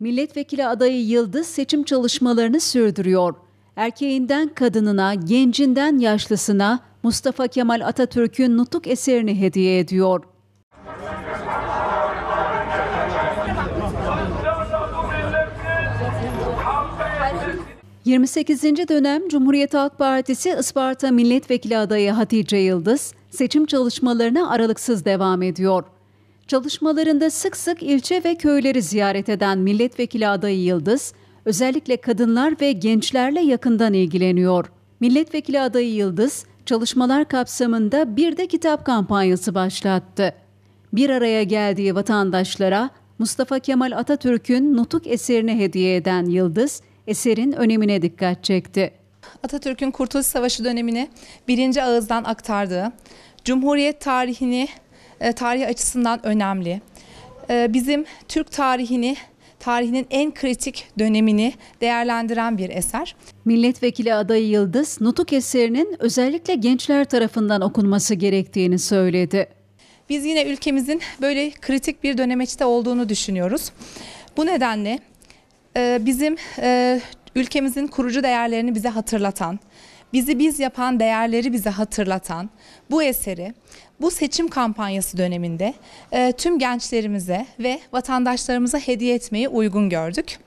Milletvekili adayı Yıldız seçim çalışmalarını sürdürüyor. Erkeğinden kadınına, gencinden yaşlısına Mustafa Kemal Atatürk'ün nutuk eserini hediye ediyor. ...28. dönem Cumhuriyet Halk Partisi Isparta Milletvekili adayı Hatice Yıldız... ...seçim çalışmalarına aralıksız devam ediyor. Çalışmalarında sık sık ilçe ve köyleri ziyaret eden milletvekili adayı Yıldız, özellikle kadınlar ve gençlerle yakından ilgileniyor. Milletvekili adayı Yıldız, çalışmalar kapsamında bir de kitap kampanyası başlattı. Bir araya geldiği vatandaşlara Mustafa Kemal Atatürk'ün Nutuk eserini hediye eden Yıldız, eserin önemine dikkat çekti. Atatürk'ün Kurtuluş Savaşı dönemini birinci ağızdan aktardığı, Cumhuriyet tarihini e, tarihi açısından önemli. E, bizim Türk tarihini tarihinin en kritik dönemini değerlendiren bir eser. Milletvekili adayı Yıldız, Nutuk eserinin özellikle gençler tarafından okunması gerektiğini söyledi. Biz yine ülkemizin böyle kritik bir dönemeçte olduğunu düşünüyoruz. Bu nedenle e, bizim ülkemizin kurucu değerlerini bize hatırlatan, bizi biz yapan değerleri bize hatırlatan bu eseri bu seçim kampanyası döneminde e, tüm gençlerimize ve vatandaşlarımıza hediye etmeyi uygun gördük.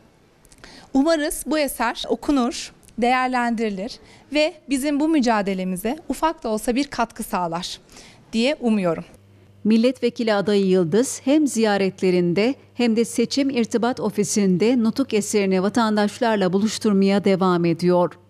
Umarız bu eser okunur, değerlendirilir ve bizim bu mücadelemize ufak da olsa bir katkı sağlar diye umuyorum. Milletvekili adayı Yıldız hem ziyaretlerinde hem de seçim irtibat ofisinde nutuk eserini vatandaşlarla buluşturmaya devam ediyor.